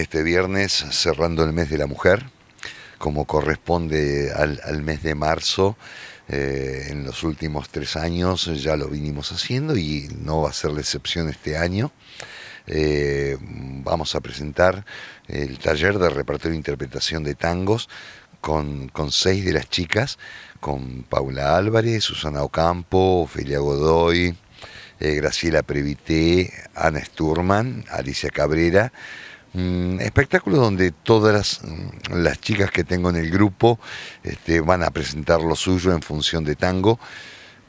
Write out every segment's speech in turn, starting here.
este viernes cerrando el mes de la mujer, como corresponde al, mes de marzo. Eh, en los últimos tres años ya lo vinimos haciendo y no va a ser la excepción este año. Eh, vamos a presentar el taller de reparto e interpretación de tangos con, seis de las chicas, con Paula Álvarez, Susana Ocampo, Ofelia Godoy, eh, Graciela Previté, Ana Sturman, Alicia Cabrera, espectáculo mm, espectáculo donde todas las, chicas que tengo en el grupo este, van a presentar lo suyo en función de tango,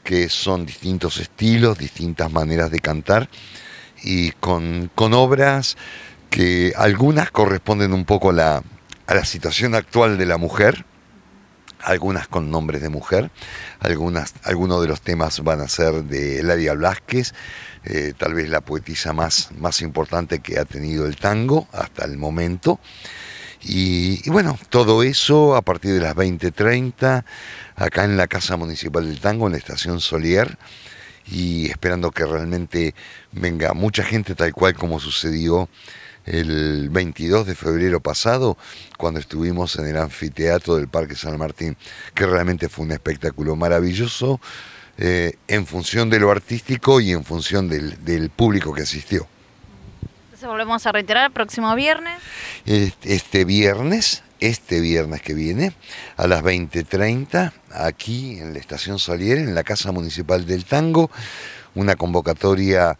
que son distintos estilos, distintas maneras de cantar y con, con obras que algunas corresponden un poco la, a la situación actual de la mujer algunas con nombres de mujer, algunas, algunos de los temas van a ser de Ladia Blasquez, eh, tal vez la poetisa más, más importante que ha tenido el tango hasta el momento. y, bueno, todo eso a partir de las 20.30, acá en la Casa Municipal del Tango, en la Estación Solier, y esperando que realmente venga mucha gente tal cual como sucedió el 22 de febrero pasado, cuando estuvimos en el anfiteatro del Parque San Martín, que realmente fue un espectáculo maravilloso eh, en función de lo artístico y en función del, público que asistió. Entonces volvemos a reiterar, el próximo viernes. Este, este viernes, este viernes que viene, a las 20.30, aquí en la Estación Salier, en la Casa Municipal del Tango, una convocatoria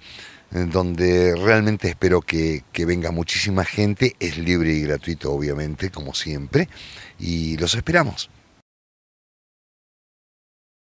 donde realmente espero que, venga muchísima gente. Es libre y gratuito, obviamente, como siempre. Y los esperamos.